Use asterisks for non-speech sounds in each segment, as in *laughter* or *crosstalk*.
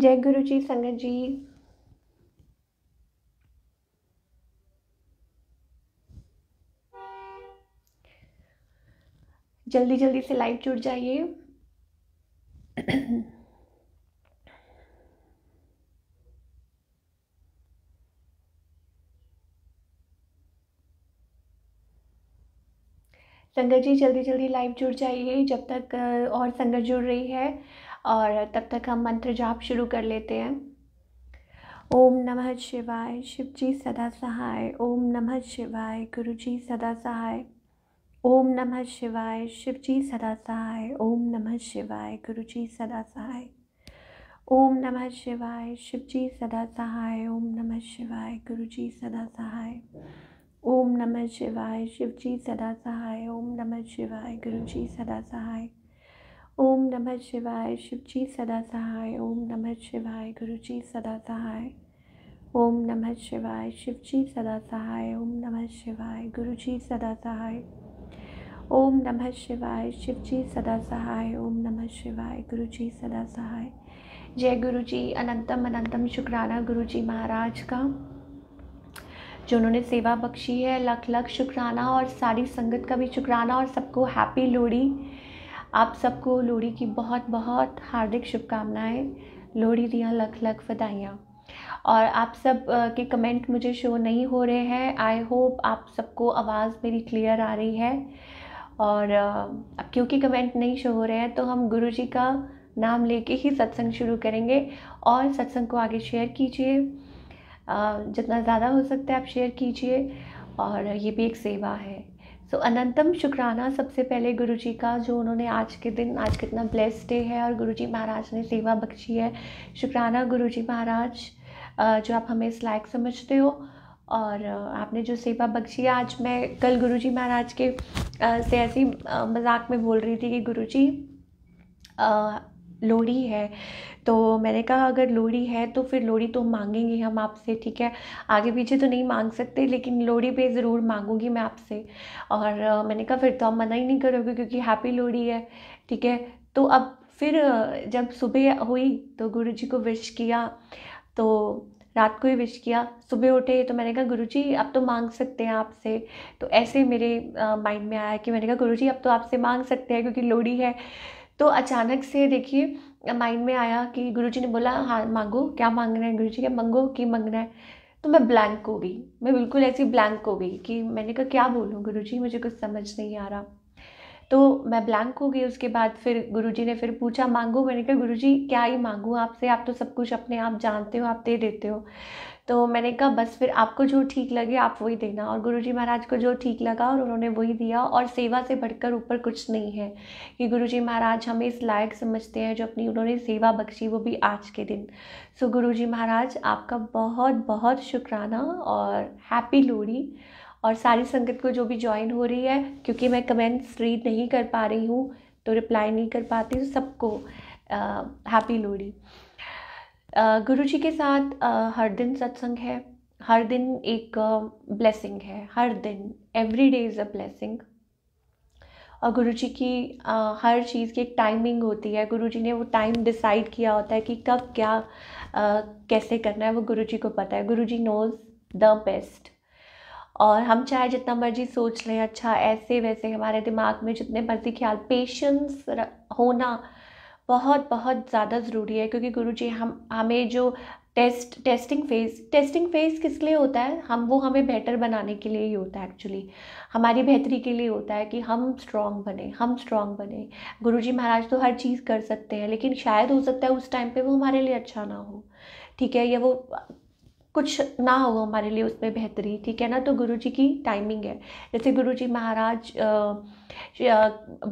जय गुरु जी संगत जी जल्दी जल्दी से लाइव जुड़ जाइए संगत जी जल्दी जल्दी लाइव जुड़ जाइए जब तक और संगत जुड़ रही है और तब तक हम मंत्र जाप शुरू कर लेते हैं ओम नमः शिवाय शिव जी सदा सहाय ओम नमः शिवाय गुरु जी सदा सहाय ओम नमः शिवाय शिव जी सदा सहाय ओम नमः शिवाय गुरु जी सदा सहाय ओम नमः शिवाय शिव जी सदा सहाय ओम नमः शिवाय गुरु जी सदा सहाय ओम नमः शिवाय शिव जी सदा सहाय ओम नमः शिवाय गुरु जी सदा सहाय ओम नमः शिवाय शिवजी सदा सहाय ओम नमः शिवाय गुरु जी सदा सहाय ओम नमः शिवाय शिवजी सदा सहाय ओम नमः शिवाय गुरु जी सदा सहाय ओम नमः शिवाय शिव जी सदा सहाय ओम नमः शिवाय गुरु जी सदा सहाय जय गुरु जी अनंतम अनंतम शुक्राना जी महाराज का जो उन्होंने सेवा बख्शी है लख लख शुक्राना और सारी संगत का भी शुक्राना और सबको हैप्पी लोहड़ी आप सबको लोहड़ी की बहुत बहुत हार्दिक शुभकामनाएं लोहड़ी दिया लख लख बधाइयाँ और आप सब के कमेंट मुझे शो नहीं हो रहे हैं आई होप आप सबको आवाज़ मेरी क्लियर आ रही है और अब क्योंकि कमेंट नहीं शो हो रहे हैं तो हम गुरु जी का नाम लेके ही सत्संग शुरू करेंगे और सत्संग को आगे शेयर कीजिए जितना ज़्यादा हो सकता है आप शेयर कीजिए और ये भी एक सेवा है सो so, अनंतम शुक्राना सबसे पहले गुरु जी का जो उन्होंने आज के दिन आज कितना ब्लेस्ड डे है और गुरु जी महाराज ने सेवा बख्शी है शुक्राना गुरु जी महाराज जो आप हमें इस लायक समझते हो और आपने जो सेवा बख्शी है आज मैं कल गुरु जी महाराज के से ऐसी मजाक में बोल रही थी कि गुरु जी लोहड़ी है तो मैंने कहा अगर लोहड़ी है तो फिर लोहड़ी तो मांगेंगे हम आपसे ठीक है आगे पीछे तो नहीं मांग सकते लेकिन लोहड़ी पे ज़रूर मांगूंगी मैं आपसे और मैंने कहा फिर तो आप मना ही नहीं करोगे क्योंकि हैप्पी लोहड़ी है ठीक है तो अब फिर जब सुबह हुई तो गुरु जी को विश किया तो रात को ही विश किया सुबह उठे तो मैंने कहा गुरु जी अब तो मांग सकते हैं आपसे तो ऐसे मेरे माइंड में आया कि मैंने कहा गुरु जी अब तो आपसे मांग सकते हैं क्योंकि लोहड़ी है तो अचानक से देखिए माइंड में आया कि गुरु ने बोला हाँ मांगो क्या मांगना है जी क्या मांगो की मांगना है तो मैं ब्लैंक हो गई मैं बिल्कुल ऐसी ब्लैंक हो गई कि मैंने कहा क्या बोलूँ गुरु जी मुझे कुछ समझ नहीं आ रहा तो मैं ब्लैंक हो गई उसके बाद फिर गुरुजी ने फिर पूछा मांगो मैंने कहा गुरुजी क्या ही मांगूँ आपसे आप तो सब कुछ अपने आप जानते हो आप दे देते हो तो मैंने कहा बस फिर आपको जो ठीक लगे आप वही देना और गुरु जी महाराज को जो ठीक लगा और उन्होंने वही दिया और सेवा से बढ़कर ऊपर कुछ नहीं है कि गुरु जी महाराज हमें इस लायक समझते हैं जो अपनी उन्होंने सेवा बख्शी वो भी आज के दिन सो गुरु जी महाराज आपका बहुत बहुत शुक्राना और हैप्पी लोहड़ी और सारी संगत को जो भी ज्वाइन हो रही है क्योंकि मैं कमेंट्स रीड नहीं कर पा रही हूँ तो रिप्लाई नहीं कर पाती सबको हैप्पी लोहड़ी गुरु जी के साथ हर दिन सत्संग है हर दिन एक ब्लेसिंग है हर दिन every day is a blessing और गुरु जी की हर चीज़ की एक टाइमिंग होती है गुरु जी ने वो टाइम डिसाइड किया होता है कि कब क्या कैसे करना है वो गुरु जी को पता है गुरु जी नोज़ द बेस्ट और हम चाहे जितना मर्जी सोच लें अच्छा ऐसे वैसे हमारे दिमाग में जितने मर्जी ख्याल पेशेंस होना बहुत बहुत ज़्यादा ज़रूरी है क्योंकि गुरु जी हम हमें जो test testing phase testing phase किस लिए होता है हम वो हमें बेटर बनाने के लिए ही होता है एक्चुअली हमारी बेहतरी के लिए होता है कि हम स्ट्रांग बने हम स्ट्रांग बने गुरु जी महाराज तो हर चीज़ कर सकते हैं लेकिन शायद हो सकता है उस टाइम पे वो हमारे लिए अच्छा ना हो ठीक है या वो कुछ ना हो हमारे लिए उसमें बेहतरी ठीक है ना तो गुरु जी की टाइमिंग है जैसे गुरु जी महाराज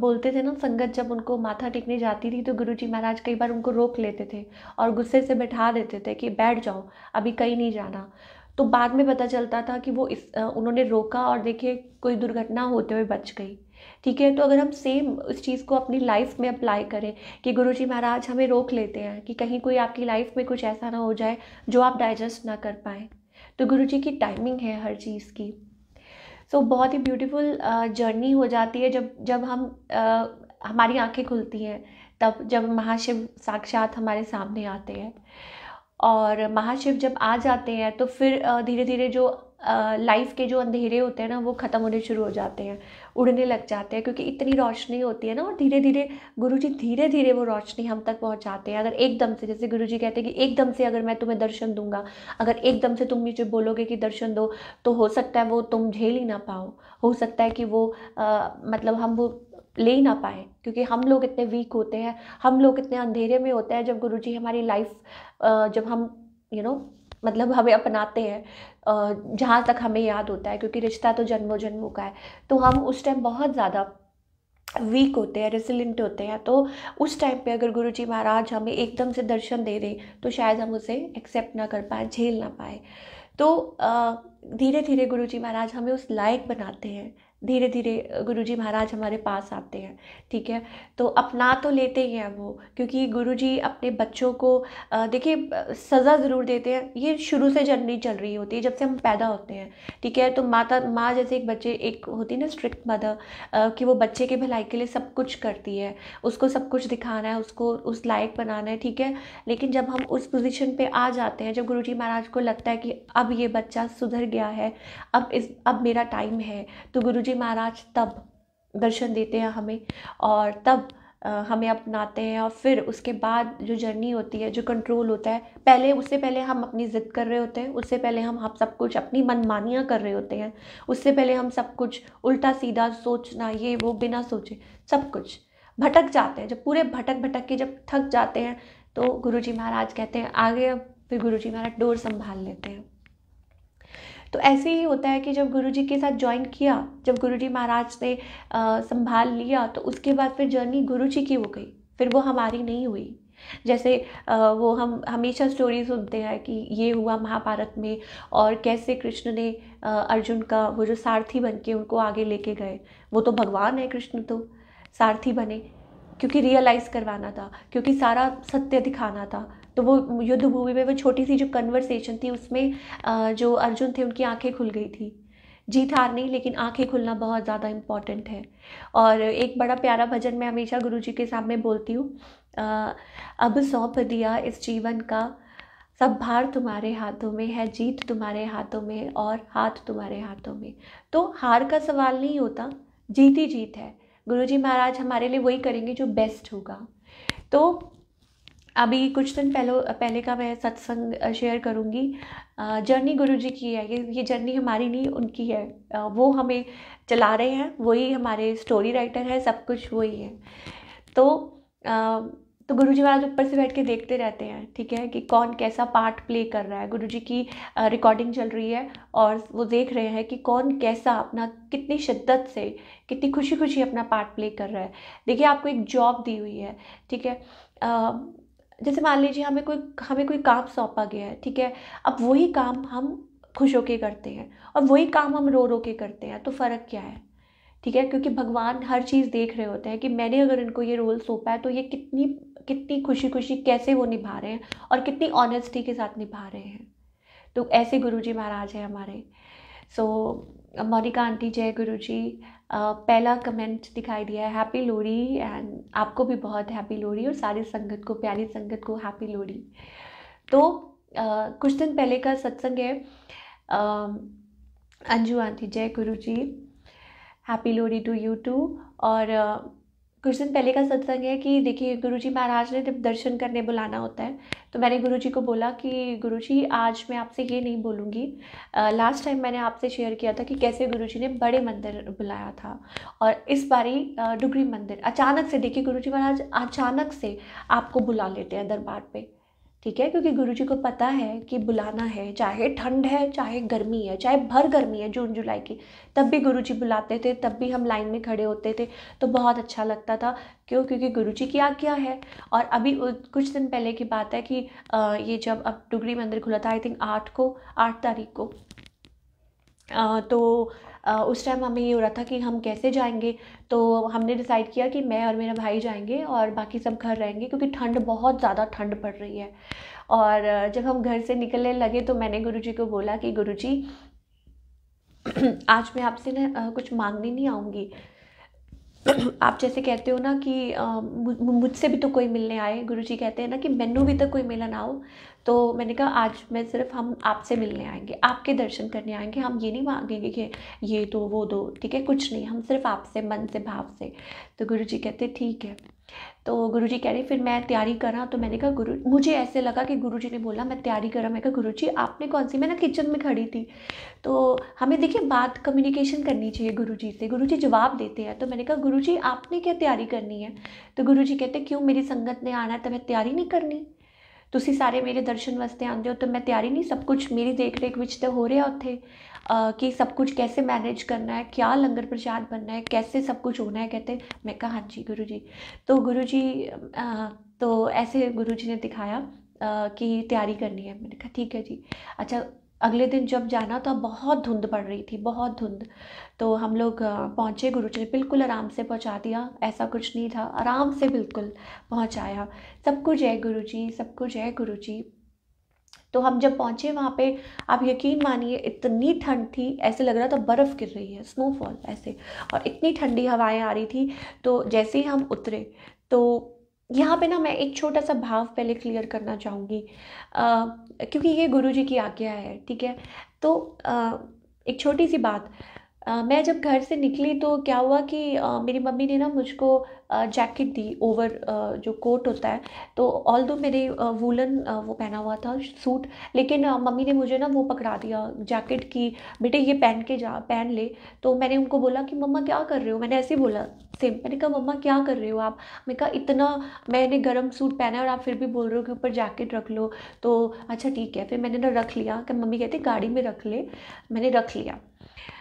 बोलते थे ना संगत जब उनको माथा टेकने जाती थी तो गुरु जी महाराज कई बार उनको रोक लेते थे और गुस्से से बैठा देते थे कि बैठ जाओ अभी कहीं नहीं जाना तो बाद में पता चलता था कि वो इस उन्होंने रोका और देखिए कोई दुर्घटना होते हुए बच गई ठीक है तो अगर हम सेम उस चीज़ को अपनी लाइफ में अप्लाई करें कि गुरु जी महाराज हमें रोक लेते हैं कि कहीं कोई आपकी लाइफ में कुछ ऐसा ना हो जाए जो आप डाइजेस्ट ना कर पाए तो गुरु जी की टाइमिंग है हर चीज़ की सो so, बहुत ही ब्यूटीफुल जर्नी हो जाती है जब जब हम आ, हमारी आंखें खुलती हैं तब जब महाशिव साक्षात हमारे सामने आते हैं और महाशिव जब आ जाते हैं तो फिर धीरे धीरे जो लाइफ के जो अंधेरे होते हैं ना वो ख़त्म होने शुरू हो जाते हैं उड़ने लग जाते हैं क्योंकि इतनी रोशनी होती है ना और धीरे धीरे गुरु जी धीरे धीरे वो रोशनी हम तक पहुँचाते हैं अगर एकदम से जैसे गुरु जी कहते हैं कि एकदम से अगर मैं तुम्हें दर्शन दूंगा अगर एकदम से तुम मुझे बोलोगे कि दर्शन दो तो हो सकता है वो तुम झेल ही ना पाओ हो सकता है कि वो आ, मतलब हम वो ले ही ना पाए क्योंकि हम लोग इतने वीक होते हैं हम लोग इतने अंधेरे में होते हैं जब गुरु जी हमारी लाइफ जब हम यू you नो know, मतलब हमें अपनाते हैं जहाँ तक हमें याद होता है क्योंकि रिश्ता तो जन्मों जन्मों का है तो हम उस टाइम बहुत ज़्यादा वीक होते हैं रेसिलेंट होते हैं तो उस टाइम पे अगर गुरु जी महाराज हमें एकदम से दर्शन दे दें तो शायद हम उसे एक्सेप्ट ना कर पाए झेल ना पाए तो धीरे धीरे गुरु जी महाराज हमें उस लायक बनाते हैं धीरे धीरे गुरु जी महाराज हमारे पास आते हैं ठीक है तो अपना तो लेते ही हैं वो क्योंकि गुरु जी अपने बच्चों को देखिए सज़ा ज़रूर देते हैं ये शुरू से जर्नी चल रही होती है जब से हम पैदा होते हैं ठीक है तो माता माँ जैसे एक बच्चे एक होती है ना स्ट्रिक्ट मदर कि वो बच्चे के भलाई के लिए सब कुछ करती है उसको सब कुछ दिखाना है उसको उस लायक बनाना है ठीक है लेकिन जब हम उस पोजिशन पर आ जाते हैं जब गुरु जी महाराज को लगता है कि अब ये बच्चा सुधर गया है अब इस अब मेरा टाइम है तो गुरु जी महाराज तब दर्शन देते हैं हमें और तब हमें अपनाते हैं और फिर उसके बाद जो जर्नी होती है जो कंट्रोल होता है पहले उससे पहले हम अपनी ज़िद कर रहे होते हैं उससे पहले हम हम सब कुछ अपनी मनमानियाँ कर रहे होते हैं उससे पहले हम सब कुछ उल्टा सीधा सोचना ये वो बिना सोचे सब कुछ भटक जाते हैं जब पूरे भटक भटक के जब थक जाते हैं तो गुरु जी महाराज कहते हैं आगे फिर गुरु जी महाराज डोर संभाल लेते हैं तो ऐसे ही होता है कि जब गुरु जी के साथ ज्वाइन किया जब गुरु जी महाराज ने संभाल लिया तो उसके बाद फिर जर्नी गुरु जी की हो गई फिर वो हमारी नहीं हुई जैसे वो हम हमेशा स्टोरी सुनते हैं कि ये हुआ महाभारत में और कैसे कृष्ण ने अर्जुन का वो जो सारथी बन के उनको आगे लेके गए वो तो भगवान है कृष्ण तो सारथी बने क्योंकि रियलाइज़ करवाना था क्योंकि सारा सत्य दिखाना था तो वो युद्ध भूमि में वो छोटी सी जो कन्वर्सेशन थी उसमें जो अर्जुन थे उनकी आंखें खुल गई थी जीत हार नहीं लेकिन आंखें खुलना बहुत ज़्यादा इम्पॉर्टेंट है और एक बड़ा प्यारा भजन मैं हमेशा गुरु जी के सामने बोलती हूँ अब सौंप दिया इस जीवन का सब भार तुम्हारे हाथों में है जीत तुम्हारे हाथों में और हाथ तुम्हारे हाथों में तो हार का सवाल नहीं होता जीत ही जीत है गुरु जी महाराज हमारे लिए वही करेंगे जो बेस्ट होगा तो अभी कुछ दिन पहले पहले का मैं सत्संग शेयर करूँगी जर्नी गुरु जी की है ये ये जर्नी हमारी नहीं उनकी है वो हमें चला रहे हैं वही हमारे स्टोरी राइटर हैं सब कुछ वही है तो तो गुरु जी महाराज ऊपर से बैठ के देखते रहते हैं ठीक है कि कौन कैसा पार्ट प्ले कर रहा है गुरु जी की रिकॉर्डिंग चल रही है और वो देख रहे हैं कि कौन कैसा अपना कितनी शिद्दत से कितनी खुशी खुशी अपना पार्ट प्ले कर रहा है देखिए आपको एक जॉब दी हुई है ठीक है जैसे मान लीजिए हमें कोई हमें कोई काम सौंपा गया है ठीक है अब वही काम हम खुश होके करते हैं और वही काम हम रो रो के करते हैं तो फ़र्क क्या है ठीक है क्योंकि भगवान हर चीज़ देख रहे होते हैं कि मैंने अगर इनको ये रोल सौंपा है तो ये कितनी कितनी खुशी खुशी कैसे वो निभा रहे हैं और कितनी ऑनेस्टी के साथ निभा रहे हैं तो ऐसे जी महाराज हैं हमारे सो so, मोनिका आंटी जय जी पहला कमेंट दिखाई दिया है हैप्पी लोरी एंड आपको भी बहुत हैप्पी लोरी और सारी संगत को प्यारी संगत को हैप्पी लोरी तो आ, कुछ दिन पहले का सत्संग है अंजू आंटी जय Guru ji happy Lohri to you too और कुछ दिन पहले का सत्संग है कि देखिए गुरुजी महाराज ने जब दर्शन करने बुलाना होता है तो मैंने गुरुजी को बोला कि गुरुजी आज मैं आपसे ये नहीं बोलूँगी लास्ट टाइम मैंने आपसे शेयर किया था कि कैसे गुरुजी ने बड़े मंदिर बुलाया था और इस बारी डुगरी मंदिर अचानक से देखिए गुरुजी महाराज अचानक से आपको बुला लेते हैं दरबार पर ठीक है क्योंकि गुरु जी को पता है कि बुलाना है चाहे ठंड है चाहे गर्मी है चाहे भर गर्मी है जून जुलाई की तब भी गुरु जी बुलाते थे तब भी हम लाइन में खड़े होते थे तो बहुत अच्छा लगता था क्यों क्योंकि गुरु जी की आज्ञा है और अभी कुछ दिन पहले की बात है कि ये जब अब डुगरी मंदिर खुला था आई थिंक आठ को आठ तारीख को तो उस टाइम हमें ये हो रहा था कि हम कैसे जाएंगे तो हमने डिसाइड किया कि मैं और मेरा भाई जाएंगे और बाकी सब घर रहेंगे क्योंकि ठंड बहुत ज़्यादा ठंड पड़ रही है और जब हम घर से निकलने लगे तो मैंने गुरु को बोला कि गुरु *clears throat* आज मैं आपसे ना कुछ मांगने नहीं आऊँगी *coughs* आप जैसे कहते हो ना कि मुझसे भी तो कोई मिलने आए गुरु जी कहते हैं ना कि मैनू भी तो कोई मिलन आओ तो मैंने कहा आज मैं सिर्फ हम आपसे मिलने आएंगे आपके दर्शन करने आएंगे हम ये नहीं मांगेंगे कि ये दो तो, वो दो तो, ठीक है कुछ नहीं हम सिर्फ आपसे मन से भाव से तो गुरु जी कहते ठीक है तो गुरु जी कह रहे फिर मैं तैयारी करा तो मैंने कहा गुरु मुझे ऐसे लगा कि गुरु जी ने बोला मैं तैयारी करा मैं कहा गुरु जी आपने कौन सी मैं ना किचन में खड़ी थी तो हमें देखिए बात कम्युनिकेशन करनी चाहिए गुरु जी से गुरु जी जवाब देते हैं तो मैंने कहा गुरु जी आपने क्या तैयारी करनी है तो गुरु जी कहते क्यों मेरी संगत ने आना है तो मैं तैयारी नहीं करनी तुम सारे मेरे दर्शन वास्ते आते हो तो मैं तैयारी नहीं सब कुछ मेरी देख रेख ਵਿੱਚ ਤੇ ਹੋ ਰਿਹਾ कि सब कुछ कैसे मैनेज करना है क्या लंगर प्रसाद बनना है कैसे सब कुछ होना है कहते मैं कहा हाँ जी गुरु जी तो गुरु जी तो ऐसे गुरु जी ने दिखाया कि तैयारी करनी है मैंने कहा ठीक है जी अच्छा अगले दिन जब जाना तो बहुत धुंध पड़ रही थी बहुत धुंध तो हम लोग पहुँचे गुरु जी ने बिल्कुल आराम से पहुँचा दिया ऐसा कुछ नहीं था आराम से बिल्कुल पहुँचाया सब कुछ जय गुरु जी सब कुछ जय गुरु जी तो हम जब पहुँचे वहाँ पे आप यकीन मानिए इतनी ठंड थी ऐसे लग रहा था बर्फ़ गिर रही है स्नोफॉल ऐसे और इतनी ठंडी हवाएं आ रही थी तो जैसे ही हम उतरे तो यहाँ पे ना मैं एक छोटा सा भाव पहले क्लियर करना चाहूँगी क्योंकि ये गुरुजी की आज्ञा है ठीक है तो आ, एक छोटी सी बात मैं जब घर से निकली तो क्या हुआ कि मेरी मम्मी ने ना मुझको जैकेट दी ओवर जो कोट होता है तो ऑल दो मेरे वूलन वो पहना हुआ था सूट लेकिन मम्मी ने मुझे ना वो पकड़ा दिया जैकेट की बेटे ये पहन के जा पहन ले तो मैंने उनको बोला कि मम्मा क्या कर रहे हो मैंने ऐसे ही बोला सेम मैंने कहा मम्मा क्या कर रहे हो आप मैंने कहा इतना मैंने गर्म सूट पहना है और आप फिर भी बोल रहे हो कि ऊपर जैकेट रख लो तो अच्छा ठीक है फिर मैंने ना रख लिया कि तो मम्मी कहते गाड़ी में रख ले मैंने रख लिया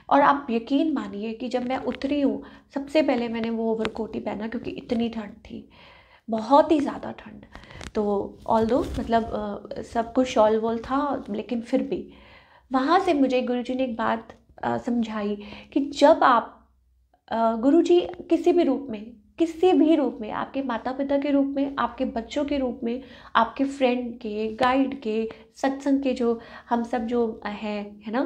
और आप यकीन मानिए कि जब मैं उतरी हूँ सबसे पहले मैंने वो ओवर कोट ही पहना क्योंकि इतनी ठंड थी बहुत ही ज़्यादा ठंड तो ऑल दो मतलब सब कुछ शॉल वॉल था लेकिन फिर भी वहाँ से मुझे गुरु ने एक बात समझाई कि जब आप जी किसी भी रूप में किसी भी रूप में आपके माता पिता के रूप में आपके बच्चों के रूप में आपके फ्रेंड के गाइड के सत्संग के जो हम सब जो हैं है ना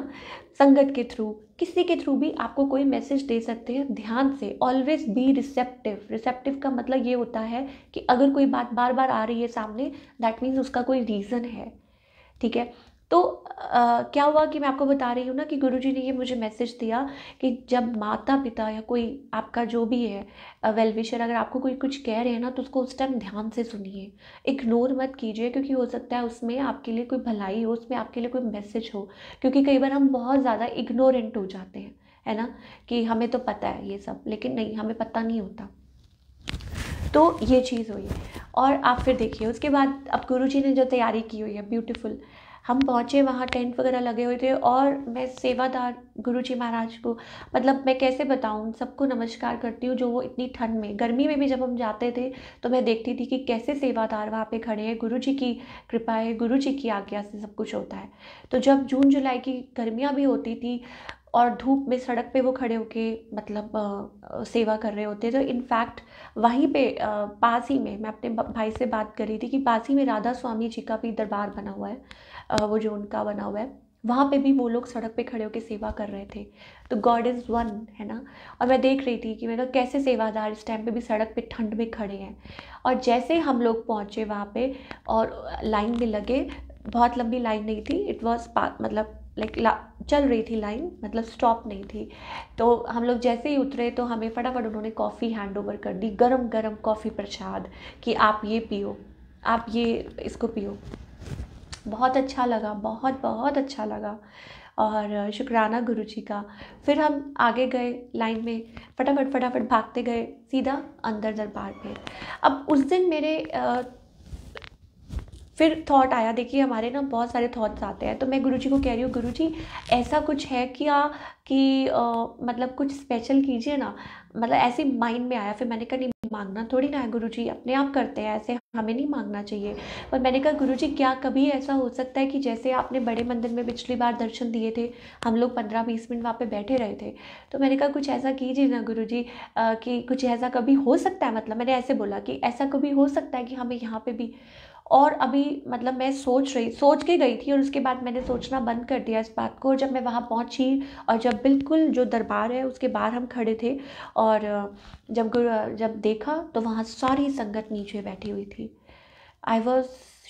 संगत के थ्रू किसी के थ्रू भी आपको कोई मैसेज दे सकते हैं ध्यान से ऑलवेज बी रिसेप्टिव रिसेप्टिव का मतलब ये होता है कि अगर कोई बात बार बार आ रही है सामने दैट मीन्स उसका कोई रीज़न है ठीक है तो आ, क्या हुआ कि मैं आपको बता रही हूँ ना कि गुरु जी ने ये मुझे मैसेज दिया कि जब माता पिता या कोई आपका जो भी है वेल अगर आपको कोई कुछ कह रहे हैं ना तो उसको उस टाइम ध्यान से सुनिए इग्नोर मत कीजिए क्योंकि हो सकता है उसमें आपके लिए कोई भलाई हो उसमें आपके लिए कोई मैसेज हो क्योंकि कई बार हम बहुत ज़्यादा इग्नोरेंट हो जाते हैं है ना कि हमें तो पता है ये सब लेकिन नहीं हमें पता नहीं होता तो ये चीज़ हुई और आप फिर देखिए उसके बाद अब गुरु जी ने जो तैयारी की हुई है ब्यूटीफुल हम पहुँचे वहाँ टेंट वगैरह लगे हुए थे और मैं सेवादार गुरु जी महाराज को मतलब मैं कैसे बताऊँ सबको नमस्कार करती हूँ जो वो इतनी ठंड में गर्मी में भी जब हम जाते थे तो मैं देखती थी कि कैसे सेवादार वहाँ पे खड़े हैं गुरु जी की कृपा है गुरु जी की आज्ञा से सब कुछ होता है तो जब जून जुलाई की गर्मियाँ भी होती थी और धूप में सड़क पे वो खड़े होके मतलब आ, सेवा कर रहे होते तो इनफैक्ट वहीं पे पास ही में मैं अपने भाई से बात कर रही थी कि पास ही में राधा स्वामी जी का भी दरबार बना हुआ है वो जो उनका बना हुआ है वहाँ पे भी वो लोग सड़क पे खड़े होकर सेवा कर रहे थे तो गॉड इज़ वन है ना और मैं देख रही थी कि मैं कैसे सेवादार इस टाइम पे भी सड़क पे ठंड में खड़े हैं और जैसे हम लोग पहुँचे वहाँ पे और लाइन में लगे बहुत लंबी लाइन नहीं थी इट वॉज मतलब लाइक चल रही थी लाइन मतलब स्टॉप नहीं थी तो हम लोग जैसे ही उतरे तो हमें फटाफट उन्होंने कॉफ़ी हैंड ओवर कर दी गरम गरम कॉफ़ी प्रसाद कि आप ये पियो आप ये इसको पियो बहुत अच्छा लगा बहुत बहुत अच्छा लगा और शुक्राना गुरु जी का फिर हम आगे गए लाइन में फटाफट फटाफट भागते गए सीधा अंदर दरबार में अब उस दिन मेरे आ, फिर थॉट आया देखिए हमारे ना बहुत सारे थॉट्स आते हैं तो मैं गुरुजी को कह रही हूँ गुरुजी ऐसा कुछ है क्या कि आ, मतलब कुछ स्पेशल कीजिए ना मतलब ऐसे माइंड में आया फिर मैंने कहा नहीं मांगना थोड़ी ना है गुरु जी अपने आप करते हैं ऐसे हमें नहीं मांगना चाहिए पर मैंने कहा गुरु जी क्या कभी ऐसा हो सकता है कि जैसे आपने बड़े मंदिर में पिछली बार दर्शन दिए थे हम लोग पंद्रह बीस मिनट वहाँ पे बैठे रहे थे तो मैंने कहा कुछ ऐसा कीजिए ना गुरु जी आ, कि कुछ ऐसा कभी हो सकता है मतलब मैंने ऐसे बोला कि ऐसा कभी हो सकता है कि हमें यहाँ पर भी और अभी मतलब मैं सोच रही सोच के गई थी और उसके बाद मैंने सोचना बंद कर दिया इस बात को और जब मैं वहाँ पहुँची और जब बिल्कुल जो दरबार है उसके बाहर हम खड़े थे और जब जब देखा तो वहाँ सारी संगत नीचे बैठी हुई थी आई वॉज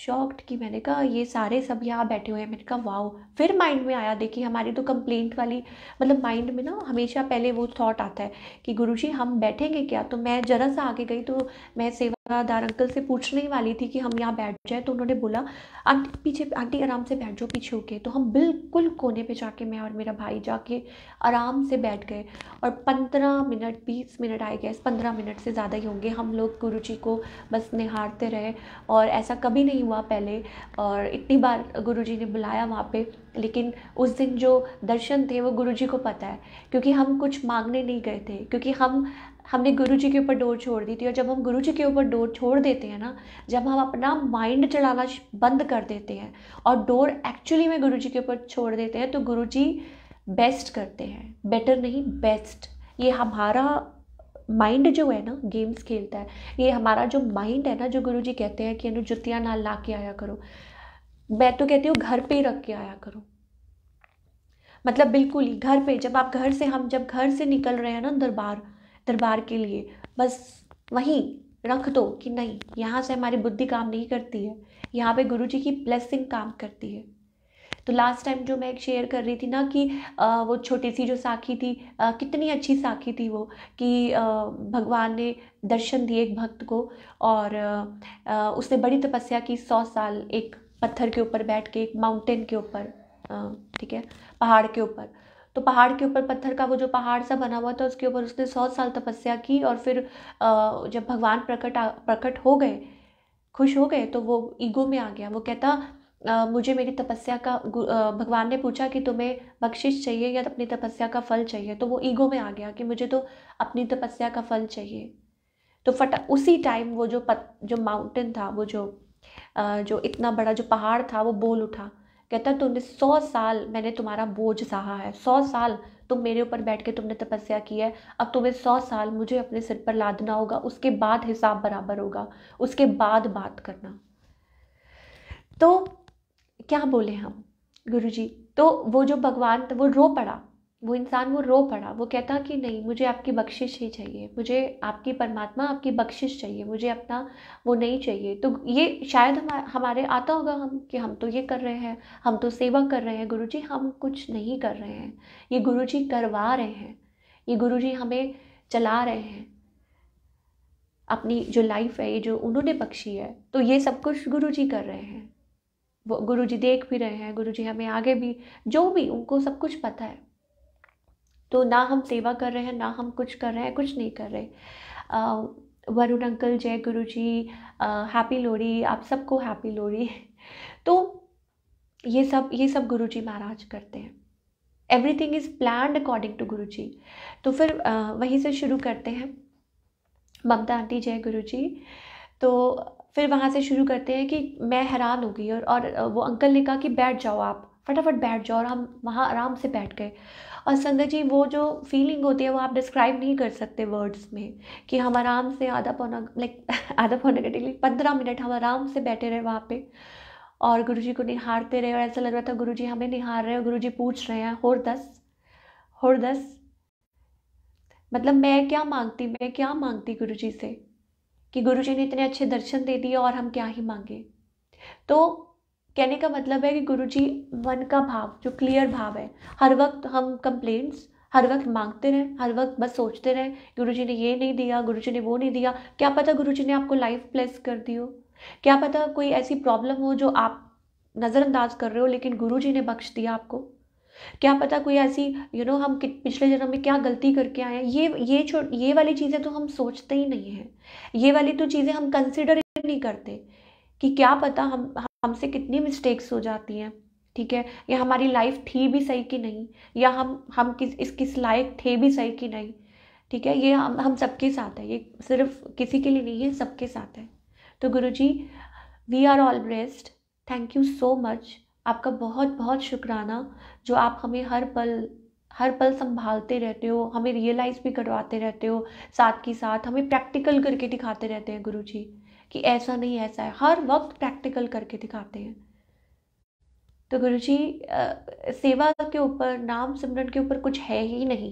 शॉक्ड कि मैंने कहा ये सारे सब यहाँ बैठे हुए हैं मैंने कहा वाओ फिर माइंड में आया देखिए हमारी तो कंप्लेंट वाली मतलब माइंड में ना हमेशा पहले वो थॉट आता है कि गुरु जी हम बैठेंगे क्या तो मैं जरा सा आगे गई तो मैं सेवा दार अंकल से पूछने ही वाली थी कि हम यहाँ बैठ जाए तो उन्होंने बोला आंटी पीछे आंटी आराम से बैठ जाओ पीछे होके तो हम बिल्कुल कोने पे जाके मैं और मेरा भाई जाके आराम से बैठ गए और पंद्रह मिनट बीस मिनट आए गए पंद्रह मिनट से ज़्यादा ही होंगे हम लोग गुरु जी को बस निहारते रहे और ऐसा कभी नहीं हुआ पहले और इतनी बार गुरु जी ने बुलाया वहाँ पर लेकिन उस दिन जो दर्शन थे वो गुरु जी को पता है क्योंकि हम कुछ मांगने नहीं गए थे क्योंकि हम हमने गुरु जी के ऊपर डोर छोड़ दी थी और जब हम गुरु जी के ऊपर डोर छोड़ देते हैं ना जब हम अपना माइंड चलाना बंद कर देते हैं और डोर एक्चुअली में गुरु जी के ऊपर छोड़ देते हैं तो गुरु जी बेस्ट करते हैं बेटर नहीं बेस्ट ये हमारा माइंड जो है ना गेम्स खेलता है ये हमारा जो माइंड है ना जो गुरु जी कहते हैं कि इन जुतियाँ ना ला के आया करो मैं तो कहती हूँ घर पे ही रख के आया करो मतलब बिल्कुल ही घर पे जब आप घर से हम जब घर से निकल रहे हैं ना दरबार दरबार के लिए बस वहीं रख दो कि नहीं यहाँ से हमारी बुद्धि काम नहीं करती है यहाँ पे जी की ब्लेसिंग काम करती है तो लास्ट टाइम जो मैं एक शेयर कर रही थी ना कि आ, वो छोटी सी जो साखी थी आ, कितनी अच्छी साखी थी वो कि आ, भगवान ने दर्शन दिए एक भक्त को और आ, उसने बड़ी तपस्या की सौ साल एक पत्थर के ऊपर बैठ के एक माउंटेन के ऊपर ठीक है पहाड़ के ऊपर तो पहाड़ के ऊपर पत्थर का वो जो पहाड़ सा बना हुआ था उसके ऊपर उसने सौ साल तपस्या की और फिर जब भगवान प्रकट प्रकट हो गए खुश हो गए तो वो ईगो में आ गया वो कहता आ, मुझे मेरी तपस्या का आ, भगवान ने पूछा कि तुम्हें बख्शिश चाहिए या अपनी तपस्या का फल चाहिए तो वो ईगो में आ गया कि मुझे तो अपनी तपस्या का फल चाहिए तो फटा उसी टाइम वो जो पत जो माउंटेन था वो जो आ, जो इतना बड़ा जो पहाड़ था वो बोल उठा कहता तुमने सौ साल मैंने तुम्हारा बोझ सहा है सौ साल तुम मेरे ऊपर बैठ के तुमने तपस्या की है अब तुम्हें सौ साल मुझे अपने सिर पर लादना होगा उसके बाद हिसाब बराबर होगा उसके बाद बात करना तो क्या बोले हम गुरु जी तो वो जो भगवान था वो रो पड़ा वो इंसान वो रो पड़ा वो कहता कि नहीं मुझे आपकी बख्शिश ही चाहिए मुझे आपकी परमात्मा आपकी बख्शिश चाहिए मुझे अपना वो नहीं चाहिए तो ये शायद हम हमारे आता होगा हम कि हम तो ये कर रहे हैं हम तो सेवा कर रहे हैं गुरु जी हम कुछ नहीं कर रहे हैं ये गुरु जी करवा रहे हैं ये गुरु जी हमें चला रहे हैं अपनी जो लाइफ है ये जो उन्होंने बख्शी है तो ये सब कुछ गुरु जी कर रहे हैं वो गुरु जी देख भी रहे हैं गुरु जी हमें आगे भी जो भी उनको सब कुछ पता है तो ना हम सेवा कर रहे हैं ना हम कुछ कर रहे हैं कुछ नहीं कर रहे वरुण अंकल जय गुरु जी हैप्पी लोरी आप सबको हैप्पी लोरी *laughs* तो ये सब ये सब गुरु जी महाराज करते हैं everything is plan according to Guru ji तो फिर वहीं से शुरू करते हैं ममता आंटी जय गुरु जी तो फिर वहाँ से शुरू करते हैं कि मैं हैरान हो गई और, और वो अंकल ने कहा कि बैठ जाओ आप फटाफट बैठ जाओ और हम वहाँ आराम से बैठ गए और संगत जी वो जो फीलिंग होती है वो आप डिस्क्राइब नहीं कर सकते वर्ड्स में कि हम आराम से आधा पौना लाइक *laughs* आधा पौना घंटे के लिए पंद्रह मिनट हम आराम से बैठे रहे वहाँ पे और गुरु जी को निहारते रहे और ऐसा लग रहा था गुरु जी हमें निहार रहे और गुरु जी पूछ रहे हैं होर दस होर दस मतलब मैं क्या मांगती मैं क्या मांगती गुरु जी से कि गुरु जी ने इतने अच्छे दर्शन दे दिए और हम क्या ही मांगे तो कहने का मतलब है कि गुरु जी मन का भाव जो क्लियर भाव है हर वक्त हम कंप्लेंट्स हर वक्त मांगते रहें हर वक्त बस सोचते रहें गुरु जी ने ये नहीं दिया गुरु जी ने वो नहीं दिया क्या पता गुरु जी ने आपको लाइफ ब्लेस कर दी हो क्या पता कोई ऐसी प्रॉब्लम हो जो आप नज़रअंदाज कर रहे हो लेकिन गुरु जी ने बख्श दिया आपको क्या पता कोई ऐसी यू you नो know, हम पिछले जन्म में क्या गलती करके आए हैं ये ये छो ये वाली चीज़ें तो हम सोचते ही नहीं हैं ये वाली तो चीज़ें हम कंसिडर नहीं करते कि क्या पता हम हमसे कितनी मिस्टेक्स हो जाती हैं ठीक है या हमारी लाइफ थी भी सही कि नहीं या हम हम किस इस किस लायक थे भी सही कि नहीं ठीक है ये हम हम सबके साथ है ये सिर्फ किसी के लिए नहीं है सबके साथ है तो Guru ji we are all blessed thank you so much आपका बहुत बहुत शुक्राना जो आप हमें हर पल हर पल संभालते रहते हो हमें रियलाइज़ भी करवाते रहते हो साथ के साथ हमें प्रैक्टिकल करके दिखाते रहते हैं गुरु जी कि ऐसा नहीं ऐसा है हर वक्त प्रैक्टिकल करके दिखाते हैं तो गुरु जी सेवा के ऊपर नाम सिमरन के ऊपर कुछ है ही नहीं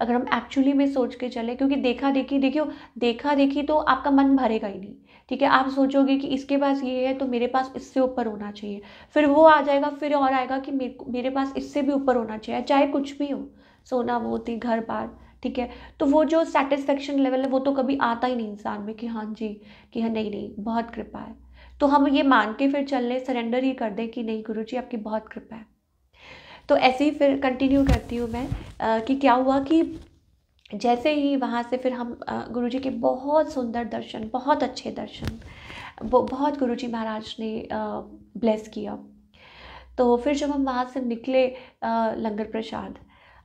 अगर हम एक्चुअली में सोच के चले क्योंकि देखा देखी देखियो देखा देखी तो आपका मन भरेगा ही नहीं ठीक है आप सोचोगे कि इसके पास ये है तो मेरे पास इससे ऊपर होना चाहिए फिर वो आ जाएगा फिर और आएगा कि मेरे मेरे पास इससे भी ऊपर होना चाहिए चाहे कुछ भी हो सोना मोती घर बार ठीक है तो वो जो सेटिस्फेक्शन लेवल है वो तो कभी आता ही नहीं इंसान में कि हाँ जी कि हाँ नहीं नहीं बहुत कृपा है तो हम ये मान के फिर चल लें सरेंडर ही कर दें कि नहीं गुरु जी आपकी बहुत कृपा है तो ऐसे ही फिर कंटिन्यू करती हूँ मैं आ, कि क्या हुआ कि जैसे ही वहाँ से फिर हम गुरु जी के बहुत सुंदर दर्शन बहुत अच्छे दर्शन वो बहुत गुरु जी महाराज ने ब्लेस किया तो फिर जब हम वहाँ से निकले लंगर प्रसाद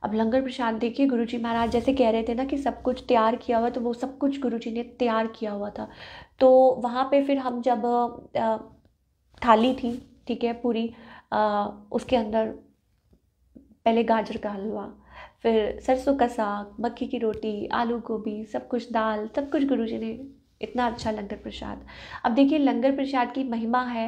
अब लंगर प्रसाद देखिए गुरु जी महाराज जैसे कह रहे थे ना कि सब कुछ तैयार किया हुआ तो वो सब कुछ गुरु जी ने तैयार किया हुआ था तो वहाँ पे फिर हम जब थाली थी ठीक है पूरी उसके अंदर पहले गाजर का हलवा फिर सरसों का साग मक्की की रोटी आलू गोभी सब कुछ दाल सब कुछ गुरु जी ने इतना अच्छा लंगर प्रसाद अब देखिए लंगर प्रसाद की महिमा है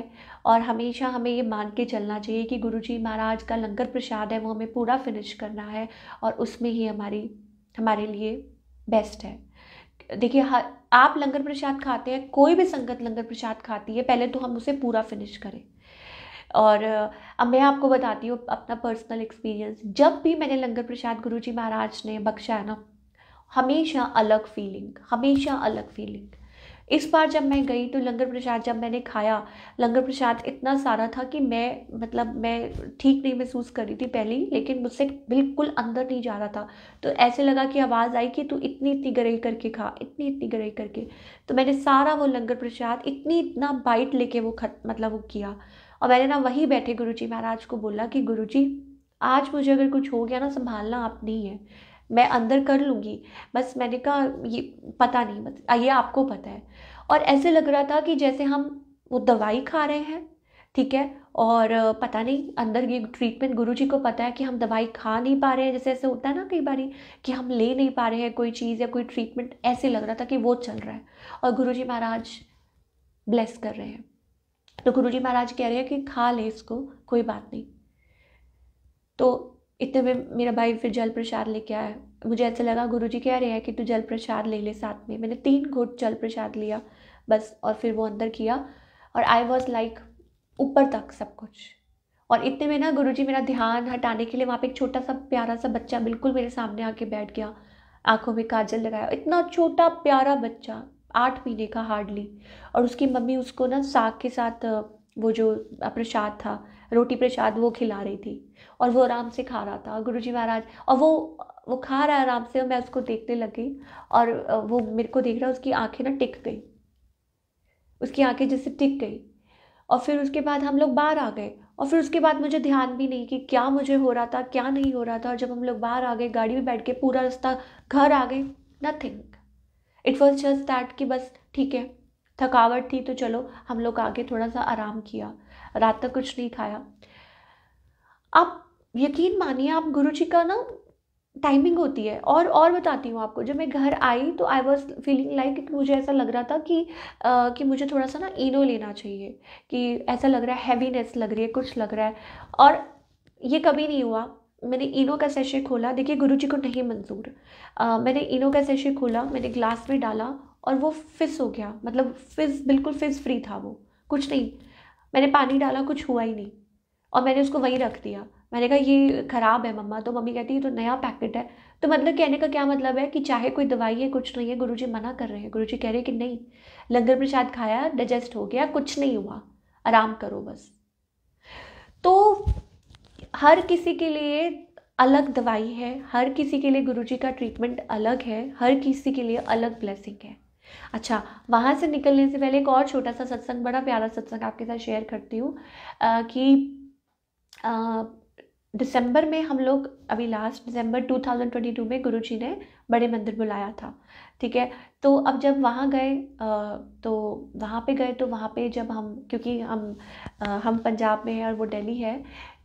और हमेशा हमें ये मान के चलना चाहिए कि गुरु जी महाराज का लंगर प्रसाद है वो हमें पूरा फिनिश करना है और उसमें ही हमारी हमारे लिए बेस्ट है देखिए आप लंगर प्रसाद खाते हैं कोई भी संगत लंगर प्रसाद खाती है पहले तो हम उसे पूरा फिनिश करें और अब मैं आपको बताती हूँ अपना पर्सनल एक्सपीरियंस जब भी मैंने लंगर प्रसाद गुरु जी महाराज ने बख्शा है ना हमेशा अलग फीलिंग हमेशा अलग फीलिंग इस बार जब मैं गई तो लंगर प्रसाद जब मैंने खाया लंगर प्रसाद इतना सारा था कि मैं मतलब मैं ठीक नहीं महसूस कर रही थी पहले ही लेकिन मुझसे बिल्कुल अंदर नहीं जा रहा था तो ऐसे लगा कि आवाज़ आई कि तू इतनी इतनी गरई करके खा इतनी इतनी गरई करके तो मैंने सारा वो लंगर प्रसाद इतनी इतना बाइट लेके वो खत मतलब वो किया और मैंने ना वहीं बैठे गुरु महाराज को बोला कि गुरु आज मुझे अगर कुछ हो गया ना संभालना आप नहीं है मैं अंदर कर लूँगी बस मैंने कहा ये पता नहीं बस ये आपको पता है और ऐसे लग रहा था कि जैसे हम वो दवाई खा रहे हैं ठीक है और पता नहीं अंदर ये ट्रीटमेंट गुरु जी को पता है कि हम दवाई खा नहीं पा रहे हैं जैसे ऐसे होता है ना कई बार कि हम ले नहीं पा रहे हैं कोई चीज़ या कोई ट्रीटमेंट ऐसे लग रहा था कि वो चल रहा है और गुरु जी महाराज ब्लेस कर रहे हैं तो गुरु जी महाराज कह रहे हैं कि खा ले इसको कोई बात नहीं तो इतने में मेरा भाई फिर जल प्रसाद लेके आया मुझे ऐसा लगा गुरु जी कह रहे हैं कि तू जल प्रसाद ले ले साथ में मैंने तीन घोट जल प्रसाद लिया बस और फिर वो अंदर किया और आई वॉज लाइक ऊपर तक सब कुछ और इतने में ना गुरुजी मेरा ध्यान हटाने के लिए वहाँ पे एक छोटा सा प्यारा सा बच्चा बिल्कुल मेरे सामने आके बैठ गया आंखों में काजल लगाया इतना छोटा प्यारा बच्चा आठ महीने का हार्डली और उसकी मम्मी उसको ना साग के साथ वो जो प्रसाद था रोटी प्रसाद वो खिला रही थी और वो आराम से खा रहा था गुरु जी महाराज और वो वो खा रहा है आराम से और मैं उसको देखने लगी और वो मेरे को देख रहा उसकी आंखें ना टिक गई उसकी आंखें जैसे टिक गई और फिर उसके बाद हम लोग बाहर आ गए और फिर उसके बाद मुझे ध्यान भी नहीं कि क्या मुझे हो रहा था क्या नहीं हो रहा था और जब हम लोग बाहर आ गए गाड़ी में बैठ के पूरा रास्ता घर आ गए nothing it was just that कि बस ठीक है थकावट थी तो चलो हम लोग आगे थोड़ा सा आराम किया रात तक कुछ नहीं खाया अब यकीन मानिए आप गुरु जी का ना टाइमिंग होती है और और बताती हूँ आपको जब मैं घर आई तो आई वॉज फीलिंग लाइक मुझे ऐसा लग रहा था कि आ, कि मुझे थोड़ा सा ना इनो लेना चाहिए कि ऐसा लग रहा है हैवीनेस लग रही है कुछ लग रहा है और ये कभी नहीं हुआ मैंने इनो का सेशे खोला देखिए गुरु जी को नहीं मंजूर मैंने इनो का सेशे खोला मैंने ग्लास में डाला और वो फिस हो गया मतलब फिस बिल्कुल फिस फ्री था वो कुछ नहीं मैंने पानी डाला कुछ हुआ ही नहीं और मैंने उसको वहीं रख दिया मैंने कहा ये ख़राब है मम्मा तो मम्मी कहती है तो नया पैकेट है तो मतलब कहने का क्या मतलब है कि चाहे कोई दवाई है कुछ नहीं है जी मना कर रहे हैं जी कह रहे हैं कि नहीं लंगर प्रसाद खाया डाइजेस्ट हो गया कुछ नहीं हुआ आराम करो बस तो हर किसी के लिए अलग दवाई है हर किसी के लिए गुरुजी का ट्रीटमेंट अलग है हर किसी के लिए अलग ब्लेसिंग है अच्छा वहाँ से निकलने से पहले एक और छोटा सा सत्संग बड़ा प्यारा सत्संग आपके साथ शेयर करती हूँ कि आ, दिसंबर में हम लोग अभी लास्ट दिसंबर 2022 में गुरु जी ने बड़े मंदिर बुलाया था ठीक है तो अब जब वहाँ गए तो वहाँ पे गए तो वहाँ पे जब हम क्योंकि हम हम पंजाब में हैं और वो दिल्ली है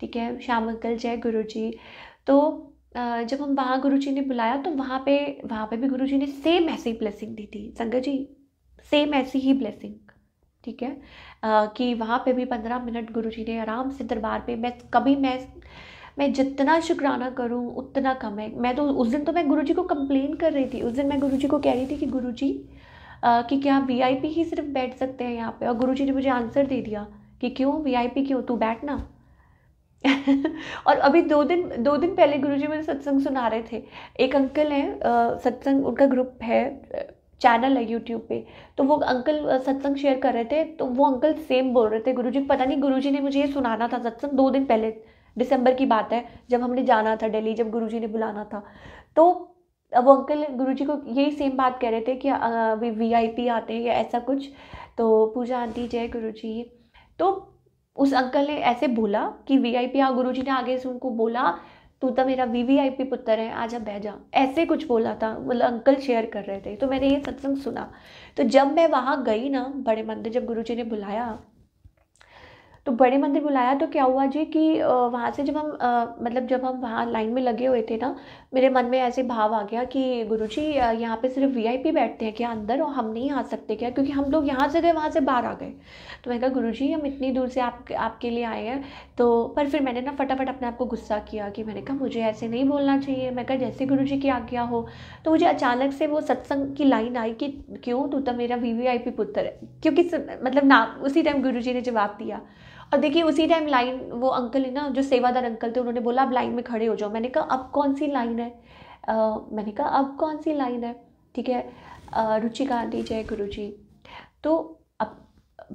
ठीक है श्याम अंकल जय गुरु जी तो जब हम वहाँ गुरु जी ने बुलाया तो वहाँ पे वहाँ पे भी गुरु जी ने सेम ऐसी ही ब्लेसिंग दी थी संगत जी सेम ऐसी ही ब्लेसिंग ठीक है कि वहाँ पे भी पंद्रह मिनट गुरु जी ने आराम से दरबार पे मैं कभी मैं मैं जितना शुक्राना करूँ उतना कम है मैं तो उस दिन तो मैं गुरुजी को कंप्लेन कर रही थी उस दिन मैं गुरुजी को कह रही थी कि गुरुजी कि क्या वीआईपी ही सिर्फ बैठ सकते हैं यहाँ पे और गुरुजी ने मुझे आंसर दे दिया कि क्यों वीआईपी क्यों तू बैठना *laughs* और अभी दो दिन दो दिन पहले गुरु जी मुझे सत्संग सुना रहे थे एक अंकल हैं सत्संग उनका ग्रुप है चैनल है यूट्यूब पे तो वो अंकल सत्संग शेयर कर रहे थे तो वो अंकल सेम बोल रहे थे गुरुजी पता नहीं गुरुजी ने मुझे ये सुनाना था सत्संग दो दिन पहले दिसंबर की बात है जब हमने जाना था दिल्ली जब गुरुजी ने बुलाना था तो अब वो अंकल गुरुजी को यही सेम बात कह रहे थे कि वी वी आई पी आते हैं या ऐसा कुछ तो पूजा आंटी जय गुरु जी तो उस अंकल ने ऐसे बोला कि वी आई पी आ गुरु जी ने आगे से उनको बोला तू तो मेरा वी वी आई पी पुत्र है आजा बह जा ऐसे कुछ बोला था मतलब अंकल शेयर कर रहे थे तो मैंने ये सत्संग सुना तो जब मैं वहाँ गई ना बड़े मंदिर जब गुरु जी ने बुलाया तो बड़े मंदिर बुलाया तो क्या हुआ जी कि वहाँ से जब हम मतलब जब हम वहाँ लाइन में लगे हुए थे ना मेरे मन में ऐसे भाव आ गया कि गुरु जी यहाँ पर सिर्फ वी बैठते हैं क्या अंदर और हम नहीं आ सकते क्या क्योंकि हम लोग यहाँ से गए वहाँ से बाहर आ गए तो मैंने कहा गुरु जी हम इतनी दूर से आप आपके लिए आए हैं तो पर फिर मैंने ना फटाफट अपने आप को गुस्सा किया कि मैंने कहा मुझे ऐसे नहीं बोलना चाहिए मैं कहा जैसे गुरु जी की आज्ञा हो तो मुझे अचानक से वो सत्संग की लाइन आई कि क्यों तू तो मेरा वी वी आई पी पुत्र है क्योंकि मतलब ना उसी टाइम गुरु जी ने जवाब दिया और देखिए उसी टाइम लाइन वो अंकल है ना जो सेवादार अंकल थे उन्होंने बोला आप लाइन में खड़े हो जाओ मैंने कहा अब कौन सी लाइन है आ, मैंने कहा अब कौन सी लाइन है ठीक है रुचिका आंटी जय गुरु जी तो अब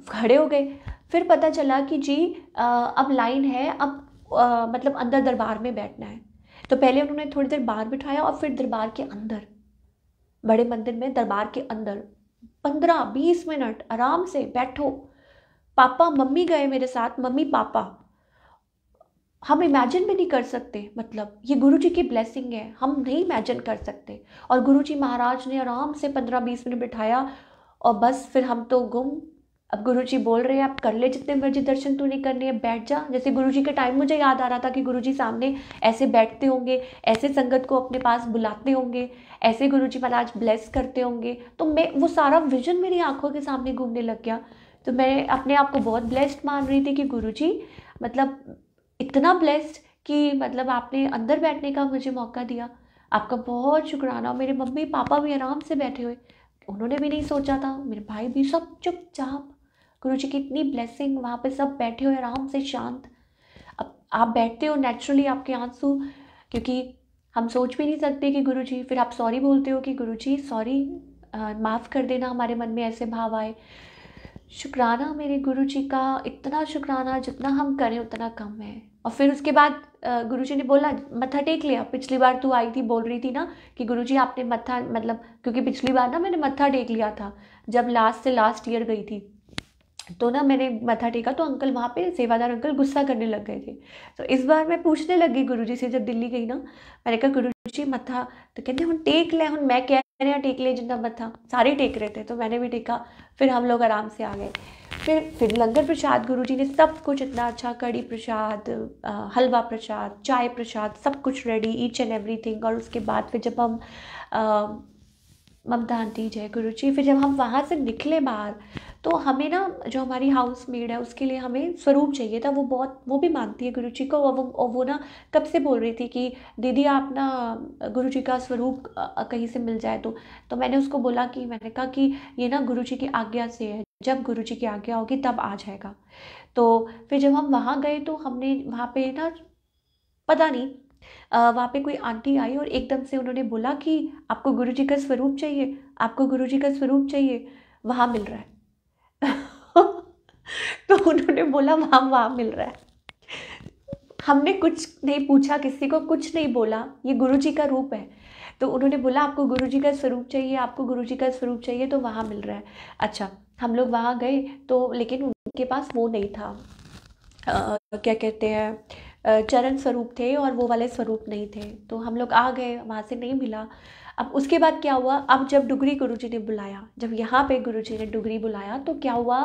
खड़े हो गए फिर पता चला कि जी आ, अब लाइन है अब आ, मतलब अंदर दरबार में बैठना है तो पहले उन्होंने थोड़ी देर बाहर बिठाया और फिर दरबार के अंदर बड़े मंदिर में दरबार के अंदर पंद्रह बीस मिनट आराम से बैठो पापा मम्मी गए मेरे साथ मम्मी पापा हम इमेजिन भी नहीं कर सकते मतलब ये गुरु जी की ब्लेसिंग है हम नहीं इमेजिन कर सकते और गुरु जी महाराज ने आराम से पंद्रह बीस मिनट बिठाया और बस फिर हम तो गुम अब गुरु जी बोल रहे हैं आप कर ले जितने मर्जी दर्शन तू तो नहीं करने बैठ जा जैसे गुरु जी के टाइम मुझे याद आ रहा था कि गुरु जी सामने ऐसे बैठते होंगे ऐसे संगत को अपने पास बुलाते होंगे ऐसे गुरु जी महाराज ब्लेस करते होंगे तो मैं वो सारा विजन मेरी आंखों के सामने घूमने लग गया तो मैं अपने आप को बहुत ब्लेस्ड मान रही थी कि गुरु जी मतलब इतना ब्लेस्ड कि मतलब आपने अंदर बैठने का मुझे मौका दिया आपका बहुत शुक्राना मेरे मम्मी पापा भी आराम से बैठे हुए उन्होंने भी नहीं सोचा था मेरे भाई भी सब चुपचाप गुरु जी की इतनी ब्लेसिंग वहाँ पे सब बैठे हुए आराम से शांत अब आप बैठते हो नेचुरली आपके आंसू क्योंकि हम सोच भी नहीं सकते कि गुरु जी फिर आप सॉरी बोलते हो कि गुरु जी सॉरी माफ़ कर देना हमारे मन में ऐसे भाव आए शुक्राना मेरे गुरु जी का इतना शुक्राना जितना हम करें उतना कम है और फिर उसके बाद गुरु जी ने बोला मत्था टेक लिया पिछली बार तू आई थी बोल रही थी ना कि गुरु जी आपने मत्था मतलब क्योंकि पिछली बार ना मैंने मत्था टेक लिया था जब लास्ट से लास्ट ईयर गई थी तो ना मैंने मथा टेका तो अंकल वहाँ पे सेवादार अंकल गुस्सा करने लग गए थे तो इस बार मैं पूछने लगी गुरु जी से जब दिल्ली गई ना मैंने कहा गुरु जी मथा तो कहते हूँ टेक ले हूँ मैं क्या रहे यहाँ टेक ले जितना मथा सारे टेक रहे थे तो मैंने भी टेका फिर हम लोग आराम से आ गए फिर फिर लंगर प्रसाद गुरु जी ने सब कुछ इतना अच्छा कड़ी प्रसाद हलवा प्रसाद चाय प्रसाद सब कुछ रेडी ईच एंड एवरी और उसके बाद फिर जब हम ममता आंटी जय गुरु जी फिर जब हम वहाँ से निकले बाहर तो हमें ना जो हमारी हाउस मेड है उसके लिए हमें स्वरूप चाहिए था वो बहुत वो भी मानती है गुरु जी को और वो और वो ना कब से बोल रही थी कि दीदी आप ना गुरु जी का स्वरूप कहीं से मिल जाए तो तो मैंने उसको बोला कि मैंने कहा कि ये ना गुरु जी की आज्ञा से है जब गुरु जी की आज्ञा होगी तब आ जाएगा तो फिर जब हम वहाँ गए तो हमने वहाँ पे ना पता नहीं वहाँ पे कोई आंटी आई और एकदम से उन्होंने बोला कि आपको गुरु जी का स्वरूप चाहिए आपको गुरु जी का स्वरूप चाहिए वहाँ मिल रहा है *laughs* तो उन्होंने बोला वहाँ वहाँ मिल रहा है हमने कुछ नहीं पूछा किसी को कुछ नहीं बोला ये गुरु जी का रूप है तो उन्होंने बोला आपको गुरु जी का स्वरूप चाहिए आपको गुरु जी का स्वरूप चाहिए तो वहाँ मिल रहा है अच्छा हम लोग वहाँ गए तो लेकिन उनके पास वो नहीं था आ, क्या कहते हैं चरण स्वरूप थे और वो वाले स्वरूप नहीं थे तो हम लोग आ गए वहाँ से नहीं मिला अब उसके बाद क्या हुआ अब जब डुगरी जी ने बुलाया जब यहाँ पे जी ने डुगरी बुलाया तो क्या हुआ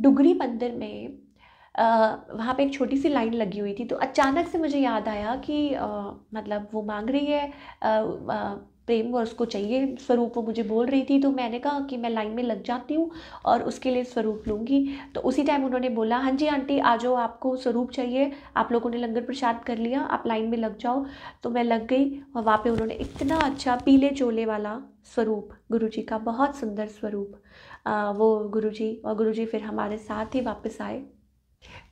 डुगरी मंदिर में वहाँ पे एक छोटी सी लाइन लगी हुई थी तो अचानक से मुझे याद आया कि आ, मतलब वो मांग रही है आ, आ, प्रेम और उसको चाहिए स्वरूप वो मुझे बोल रही थी तो मैंने कहा कि मैं लाइन में लग जाती हूँ और उसके लिए स्वरूप लूँगी तो उसी टाइम उन्होंने बोला हाँ जी आंटी आ जाओ आपको स्वरूप चाहिए आप लोगों ने लंगर प्रसाद कर लिया आप लाइन में लग जाओ तो मैं लग गई और वहाँ पर उन्होंने इतना अच्छा पीले चोले वाला स्वरूप गुरु जी का बहुत सुंदर स्वरूप आ, वो गुरु जी और गुरु जी फिर हमारे साथ ही वापस आए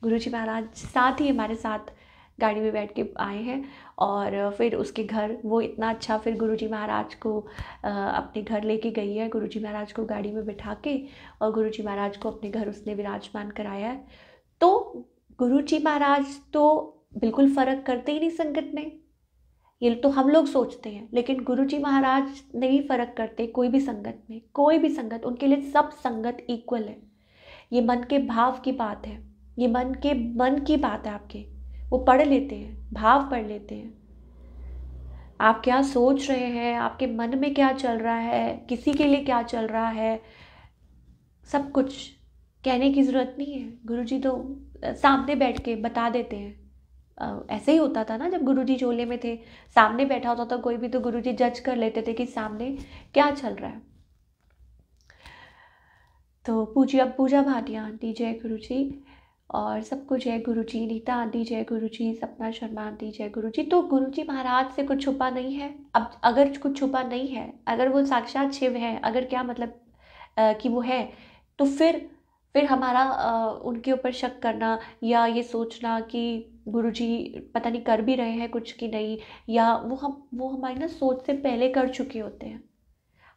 गुरु जी महाराज साथ ही हमारे साथ गाड़ी में बैठ के आए हैं और फिर उसके घर वो इतना अच्छा फिर गुरुजी महाराज को अपने घर लेके गई है गुरुजी महाराज को गाड़ी में बिठा के और गुरुजी महाराज को अपने घर उसने विराजमान कराया है तो गुरुजी महाराज तो बिल्कुल फ़र्क करते ही नहीं संगत में ये तो हम लोग सोचते हैं लेकिन गुरु जी महाराज नहीं फ़र्क करते कोई भी संगत में कोई भी संगत उनके लिए सब संगत इक्वल है ये मन के भाव की बात है ये मन के मन की बात है आपके वो पढ़ लेते हैं भाव पढ़ लेते हैं आप क्या सोच रहे हैं आपके मन में क्या चल रहा है किसी के लिए क्या चल रहा है सब कुछ कहने की ज़रूरत नहीं है गुरुजी तो सामने बैठ के बता देते हैं ऐसे ही होता था ना जब गुरुजी झोले में थे सामने बैठा होता था कोई भी तो गुरुजी जज कर लेते थे कि सामने क्या चल रहा है तो पूजी अब पूजा भाटिया आंटी जय गुरु जी और सबको जय गुरु जी नीता आंटी जय गुरु जी सपना शर्मा आंटी जय गुरु जी तो गुरु जी महाराज से कुछ छुपा नहीं है अब अगर कुछ छुपा नहीं है अगर वो साक्षात शिव हैं अगर क्या मतलब आ, कि वो है तो फिर फिर हमारा आ, उनके ऊपर शक करना या ये सोचना कि गुरु जी पता नहीं कर भी रहे हैं कुछ कि नहीं या वो हम वो हमारी ना सोच से पहले कर चुके होते हैं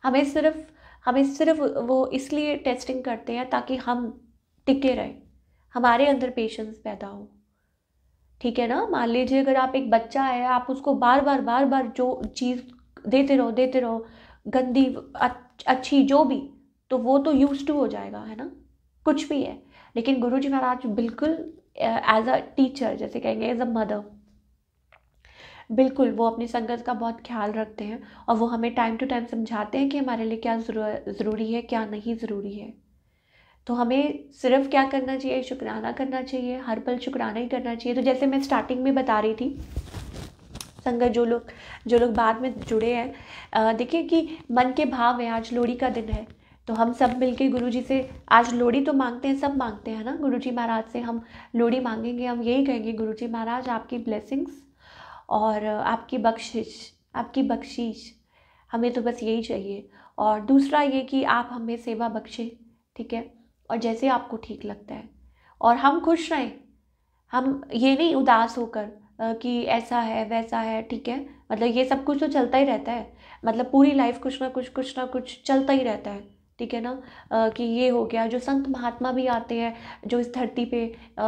हमें सिर्फ हमें सिर्फ वो इसलिए टेस्टिंग करते हैं ताकि हम टिके रहें हमारे अंदर पेशेंस पैदा हो ठीक है ना मान लीजिए अगर आप एक बच्चा है आप उसको बार बार बार बार जो चीज़ देते रहो देते रहो गंदी अच्छी जो भी तो वो तो यूज टू हो जाएगा है ना कुछ भी है लेकिन गुरु जी महाराज बिल्कुल एज अ टीचर जैसे कहेंगे एज अ मदर बिल्कुल वो अपनी संगत का बहुत ख्याल रखते हैं और वो हमें टाइम टू टाइम समझाते हैं कि हमारे लिए क्या ज़रूरी है क्या नहीं ज़रूरी है तो हमें सिर्फ क्या करना चाहिए शुक्राना करना चाहिए हर पल शुक्राना ही करना चाहिए तो जैसे मैं स्टार्टिंग में बता रही थी संगत जो लोग जो लोग बाद में जुड़े हैं देखिए कि मन के भाव है आज लोहड़ी का दिन है तो हम सब मिलके गुरुजी से आज लोहड़ी तो मांगते हैं सब मांगते हैं ना गुरुजी महाराज से हम लोहड़ी मांगेंगे हम यही कहेंगे गुरुजी महाराज आपकी ब्लेसिंग्स और आपकी बख्शिश आपकी बख्शिश हमें तो बस यही चाहिए और दूसरा ये कि आप हमें सेवा बख्शें ठीक है और जैसे आपको ठीक लगता है और हम खुश रहें हम ये नहीं उदास होकर कि ऐसा है वैसा है ठीक है मतलब ये सब कुछ तो चलता ही रहता है मतलब पूरी लाइफ कुछ ना कुछ कुछ ना कुछ चलता ही रहता है ठीक है ना कि ये हो गया जो संत महात्मा भी आते हैं जो इस धरती पे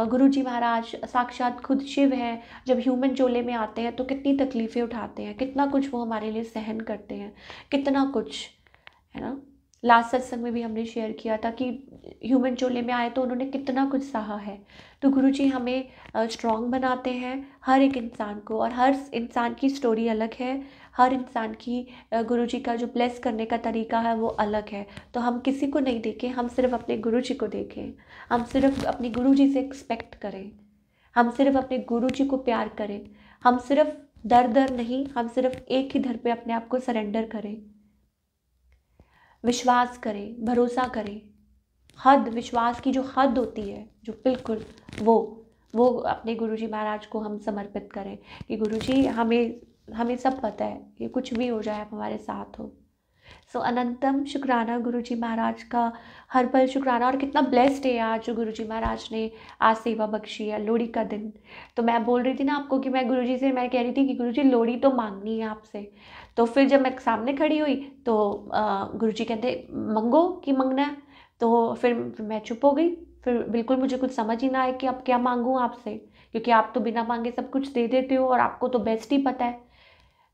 गुरु जी महाराज साक्षात खुद शिव हैं जब ह्यूमन चोले में आते हैं तो कितनी तकलीफ़ें उठाते हैं कितना कुछ वो हमारे लिए सहन करते हैं कितना कुछ है ना लास्ट सत्संग में भी हमने शेयर किया था कि ह्यूमन चोले में आए तो उन्होंने कितना कुछ सहा है तो गुरु जी हमें स्ट्रॉन्ग बनाते हैं हर एक इंसान को और हर इंसान की स्टोरी अलग है हर इंसान की गुरु जी का जो ब्लेस करने का तरीका है वो अलग है तो हम किसी को नहीं देखें हम सिर्फ अपने गुरु जी को देखें हम सिर्फ अपने गुरु जी से एक्सपेक्ट करें हम सिर्फ अपने गुरु जी को प्यार करें हम सिर्फ दर दर नहीं हम सिर्फ एक ही दर पे अपने आप को सरेंडर करें विश्वास करें भरोसा करें हद विश्वास की जो हद होती है जो बिल्कुल वो वो अपने गुरु जी महाराज को हम समर्पित करें कि गुरु जी हमें हमें सब पता है कि कुछ भी हो जाए आप हमारे साथ हो सो so, अनंतम शुक्राना गुरु जी महाराज का हर पल शुक्राना और कितना ब्लेस्ड है आज जो गुरु जी महाराज ने आज सेवा बख्शी है लोहड़ी का दिन तो मैं बोल रही थी ना आपको कि मैं गुरु जी से मैं कह रही थी कि गुरु जी लोहड़ी तो मांगनी है आपसे तो फिर जब मैं सामने खड़ी हुई तो गुरु जी कहते मंगो कि मंगना है तो फिर मैं चुप हो गई फिर बिल्कुल मुझे कुछ समझ ही ना आए कि अब क्या मांगूँ आपसे क्योंकि आप तो बिना मांगे सब कुछ दे देते हो और आपको तो बेस्ट ही पता है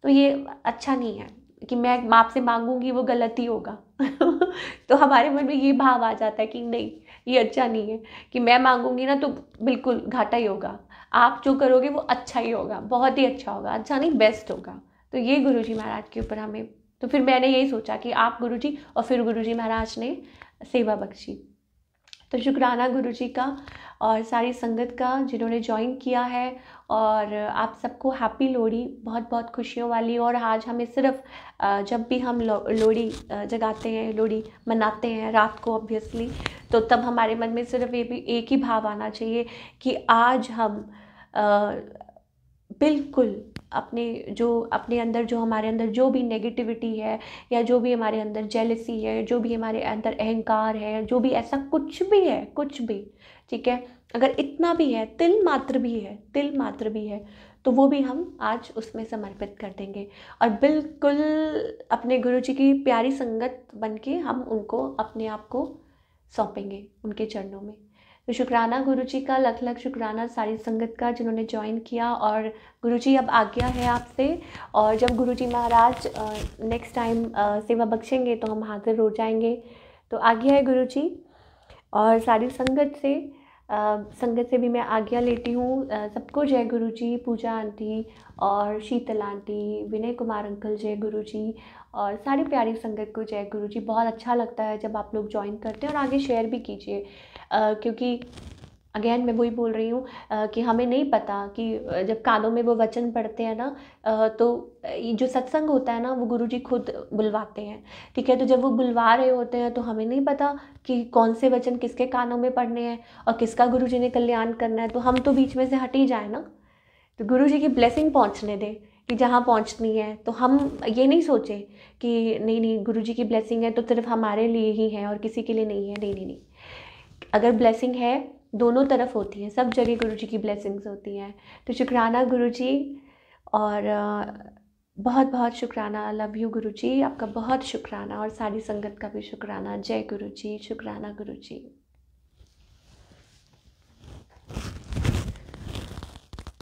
तो ये अच्छा नहीं है कि मैं माप से मांगूंगी वो गलत ही होगा *laughs* तो हमारे मन में ये भाव आ जाता है कि नहीं ये अच्छा नहीं है कि मैं मांगूंगी ना तो बिल्कुल घाटा ही होगा आप जो करोगे वो अच्छा ही होगा बहुत ही अच्छा होगा अच्छा नहीं बेस्ट होगा तो ये गुरु जी महाराज के ऊपर हमें तो फिर मैंने यही सोचा कि आप गुरु जी और फिर गुरु जी महाराज ने सेवा बख्शी तो शुक्राना गुरु जी का और सारी संगत का जिन्होंने ज्वाइन किया है और आप सबको हैप्पी लोहड़ी बहुत बहुत खुशियों वाली और आज हमें सिर्फ जब भी हम लोहड़ी जगाते हैं लोहड़ी मनाते हैं रात को ऑब्वियसली तो तब हमारे मन में सिर्फ ये भी एक ही भाव आना चाहिए कि आज हम बिल्कुल अपने जो अपने अंदर जो हमारे अंदर जो भी नेगेटिविटी है या जो भी हमारे अंदर जेलसी है जो भी हमारे अंदर अहंकार है जो भी ऐसा कुछ भी है कुछ भी ठीक है अगर इतना भी है तिल मात्र भी है तिल मात्र भी है तो वो भी हम आज उसमें समर्पित कर देंगे और बिल्कुल अपने गुरु जी की प्यारी संगत बन के हम उनको अपने आप को सौंपेंगे उनके चरणों में तो शुक्राना गुरु जी का लख लख शुक्राना सारी संगत का जिन्होंने ज्वाइन किया और गुरु जी अब आज्ञा है आपसे और जब गुरु जी महाराज नेक्स्ट टाइम सेवा बख्शेंगे तो हम हाजिर हो जाएंगे तो आज्ञा है गुरु जी और सारी संगत से आ, संगत से भी मैं आज्ञा लेती हूँ सबको जय गुरु जी पूजा आंटी और शीतल आंटी विनय कुमार अंकल जय गुरु जी और सारी प्यारी संगत को जय गुरु जी बहुत अच्छा लगता है जब आप लोग ज्वाइन करते हैं और आगे शेयर भी कीजिए क्योंकि अगेन मैं वही बोल रही हूँ कि हमें नहीं पता कि जब कानों में वो वचन पढ़ते हैं ना तो जो सत्संग होता है ना वो गुरु जी खुद बुलवाते हैं ठीक है तो जब वो बुलवा रहे होते हैं तो हमें नहीं पता कि कौन से वचन किसके कानों में पढ़ने हैं और किसका गुरु जी ने कल्याण करना है तो हम तो बीच में से हट ही जाए ना तो गुरु जी की ब्लेसिंग पहुँचने दें कि जहाँ पहुँचनी है तो हम ये नहीं सोचें कि नहीं नहीं गुरु जी की ब्लेसिंग है तो सिर्फ हमारे लिए ही है और किसी के लिए नहीं है नहीं नहीं नहीं अगर ब्लेसिंग है दोनों तरफ होती है सब जगह गुरु जी की ब्लेसिंग्स होती हैं तो शुक्राना गुरु जी और बहुत बहुत शुक्राना लव यू गुरु जी आपका बहुत शुक्राना और सारी संगत का भी शुक्राना जय गुरु जी शुक्राना गुरु जी